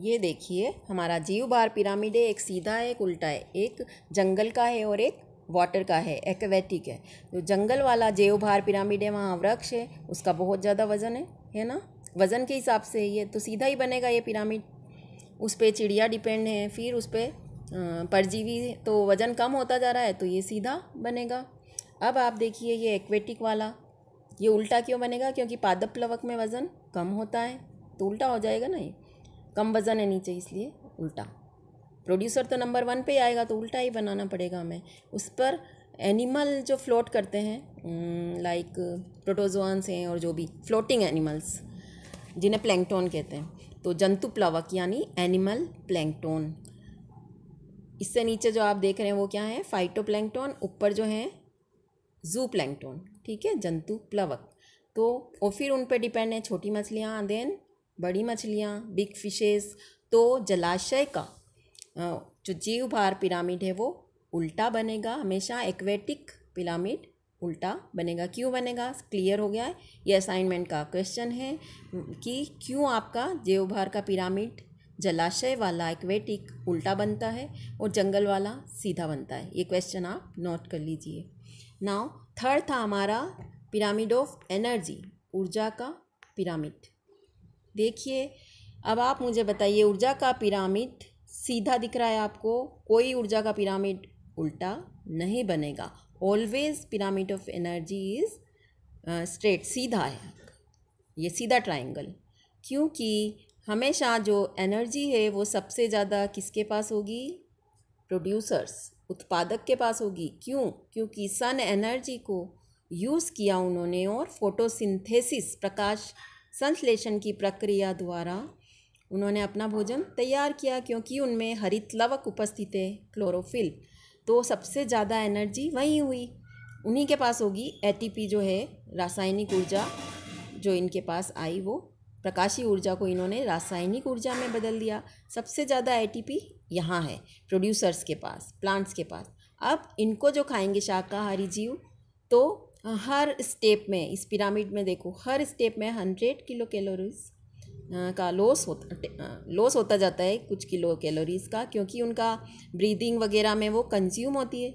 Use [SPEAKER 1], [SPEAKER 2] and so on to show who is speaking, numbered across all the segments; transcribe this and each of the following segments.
[SPEAKER 1] ये देखिए हमारा जीव बार पिरामिड है एक सीधा है एक उल्टा है एक जंगल का है और एक वाटर का है एक्वेटिक है जो जंगल वाला जेव भार पिरामिड है वहाँ वृक्ष है उसका बहुत ज़्यादा वज़न है है ना वज़न के हिसाब से ये तो सीधा ही बनेगा ये पिरामिड उस पर चिड़िया डिपेंड है फिर उस पर परजीवी तो वज़न कम होता जा रहा है तो ये सीधा बनेगा अब आप देखिए ये एक्वेटिक वाला ये उल्टा क्यों बनेगा क्योंकि पादप लवक में वज़न कम होता है तो उल्टा हो जाएगा ना ये कम वज़न है नीचे इसलिए उल्टा प्रोड्यूसर तो नंबर वन पे आएगा तो उल्टा ही बनाना पड़ेगा हमें उस पर एनिमल जो फ्लोट करते हैं लाइक प्रोटोजोन्स हैं और जो भी फ्लोटिंग एनिमल्स जिन्हें प्लैंकटोन कहते हैं तो जंतु प्लवक यानी एनिमल प्लैंकटोन इससे नीचे जो आप देख रहे हैं वो क्या है फाइटो ऊपर जो है जू प्लैंकटोन ठीक है जंतु प्लवक तो और फिर उन पर डिपेंड है छोटी मछलियाँ देन बड़ी मछलियाँ बिग फिशेस तो जलाशय का जो जीव भार पिरामिड है वो उल्टा बनेगा हमेशा एक्वेटिक पिरामिड उल्टा बनेगा क्यों बनेगा क्लियर हो गया है ये असाइनमेंट का क्वेश्चन है कि क्यों आपका जीव भार का पिरामिड जलाशय वाला एक्वेटिक उल्टा बनता है और जंगल वाला सीधा बनता है ये क्वेश्चन आप नोट कर लीजिए नाउ थर्ड था हमारा पिरामिड ऑफ एनर्जी ऊर्जा का पिरामिड देखिए अब आप मुझे बताइए ऊर्जा का पिरामिड सीधा दिख रहा है आपको कोई ऊर्जा का पिरामिड उल्टा नहीं बनेगा always pyramid of energy is straight सीधा है ये सीधा ट्राइंगल क्योंकि हमेशा जो एनर्जी है वो सबसे ज़्यादा किसके पास होगी प्रोड्यूसर्स उत्पादक के पास होगी क्यों क्योंकि सन एनर्जी को यूज़ किया उन्होंने और फोटोसिंथेसिस प्रकाश संश्लेषण की प्रक्रिया द्वारा उन्होंने अपना भोजन तैयार किया क्योंकि उनमें हरित लवक उपस्थित है क्लोरोफिल तो सबसे ज़्यादा एनर्जी वहीं हुई उन्हीं के पास होगी एटीपी जो है रासायनिक ऊर्जा जो इनके पास आई वो प्रकाशी ऊर्जा को इन्होंने रासायनिक ऊर्जा में बदल दिया सबसे ज़्यादा एटीपी यहाँ है प्रोड्यूसर्स के पास प्लांट्स के पास अब इनको जो खाएंगे शाकाहारी जीव तो हर स्टेप में इस पिरामिड में देखो हर स्टेप में हंड्रेड किलो कैलोरीज का लॉस होता लॉस होता जाता है कुछ किलो कैलोरीज का क्योंकि उनका ब्रीदिंग वगैरह में वो कंज्यूम होती है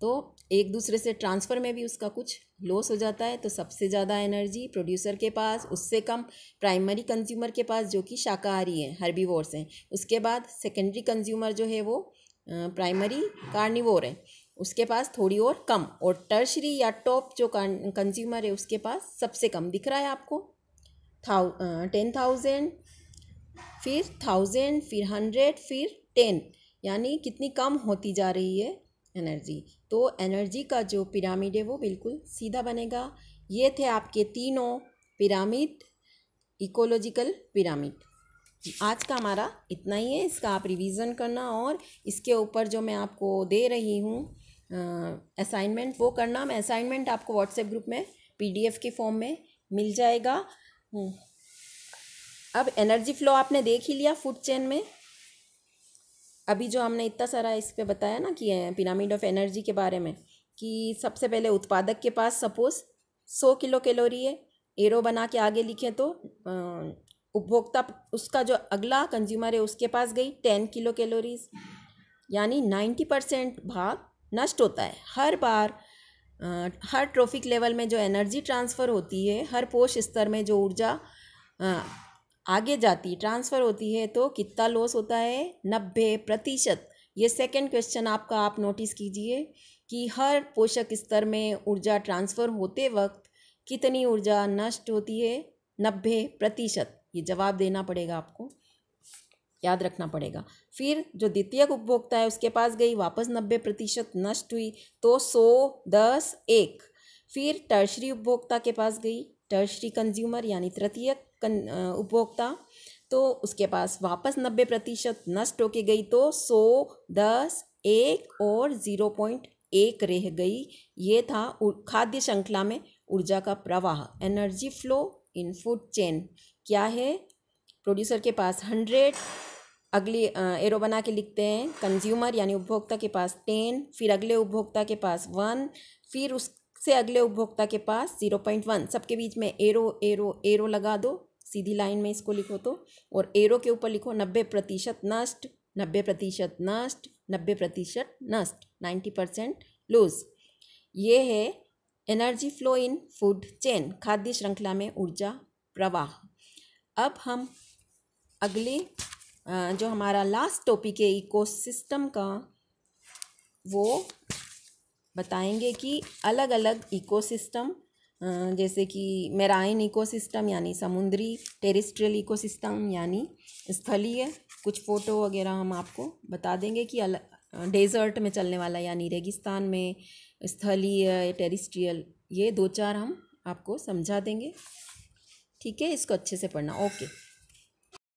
[SPEAKER 1] तो एक दूसरे से ट्रांसफ़र में भी उसका कुछ लॉस हो जाता है तो सबसे ज़्यादा एनर्जी प्रोड्यूसर के पास उससे कम प्राइमरी कंज्यूमर के पास जो कि शाकाहारी हैं हर्बीवोर्स हैं उसके बाद सेकेंडरी कंज्यूमर जो है वो प्राइमरी कार्निवोर है उसके पास थोड़ी और कम और टर्शरी या टॉप जो कंज्यूमर है उसके पास सबसे कम दिख रहा है आपको थाउ टेन थाउजेंड फिर थाउजेंड फिर हंड्रेड फिर टेन यानी कितनी कम होती जा रही है एनर्जी तो एनर्जी का जो पिरामिड है वो बिल्कुल सीधा बनेगा ये थे आपके तीनों पिरामिड इकोलॉजिकल पिरामिड आज का हमारा इतना ही है इसका आप रिवीजन करना और इसके ऊपर जो मैं आपको दे रही हूँ असाइनमेंट वो करना मैं असाइनमेंट आपको व्हाट्सएप ग्रुप में पीडीएफ के फॉर्म में मिल जाएगा हम्म। अब एनर्जी फ्लो आपने देख ही लिया फूड चेन में अभी जो हमने इतना सारा इस पर बताया ना कि पिरामिड ऑफ एनर्जी के बारे में कि सबसे पहले उत्पादक के पास सपोज सौ किलो कैलोरी है एरो बना के आगे लिखें तो उपभोक्ता उसका जो अगला कंज्यूमर है उसके पास गई टेन किलो कैलोरीज यानी नाइन्टी परसेंट भाग नष्ट होता है हर बार हर ट्रॉफिक लेवल में जो एनर्जी ट्रांसफ़र होती है हर पोष स्तर में जो ऊर्जा आगे जाती ट्रांसफ़र होती है तो कितना लॉस होता है नब्बे प्रतिशत ये सेकेंड क्वेश्चन आपका आप नोटिस कीजिए कि हर पोषक स्तर में ऊर्जा ट्रांसफ़र होते वक्त कितनी ऊर्जा नष्ट होती है नब्बे प्रतिशत ये जवाब देना पड़ेगा आपको याद रखना पड़ेगा फिर जो द्वितीय उपभोक्ता है उसके पास गई वापस नब्बे प्रतिशत नष्ट हुई तो सौ दस एक फिर टर्शरी उपभोक्ता के पास गई टर्शरी कंज्यूमर यानी तृतीय उपभोक्ता तो उसके पास वापस नब्बे प्रतिशत नष्ट होके गई तो सौ दस एक और ज़ीरो पॉइंट एक रह गई ये था खाद्य श्रृंखला में ऊर्जा का प्रवाह energy flow in food chain क्या है प्रोड्यूसर के पास हंड्रेड अगली एरो बना के लिखते हैं कंज्यूमर यानी उपभोक्ता के पास टेन फिर अगले उपभोक्ता के पास वन फिर उससे अगले उपभोक्ता के पास ज़ीरो पॉइंट वन सबके बीच में एरो एरो एरो लगा दो सीधी लाइन में इसको लिखो तो और एरो के ऊपर लिखो नब्बे प्रतिशत नष्ट नब्बे प्रतिशत नष्ट नब्बे प्रतिशत नष्ट नाइन्टी परसेंट लूज ये है energy flow in food chain खाद्य श्रृंखला में ऊर्जा प्रवाह अब हम अगली जो हमारा लास्ट टॉपिक है इकोसिस्टम का वो बताएंगे कि अलग अलग इकोसिस्टम जैसे कि मेराइन इकोसिस्टम यानी समुद्री टेरिस्ट्रियल इकोसिस्टम यानी स्थलीय कुछ फ़ोटो वगैरह हम आपको बता देंगे कि अलग डेजर्ट में चलने वाला यानी रेगिस्तान में स्थलीय टेरिस्ट्रियल ये दो चार हम आपको समझा देंगे ठीक है इसको अच्छे से पढ़ना ओके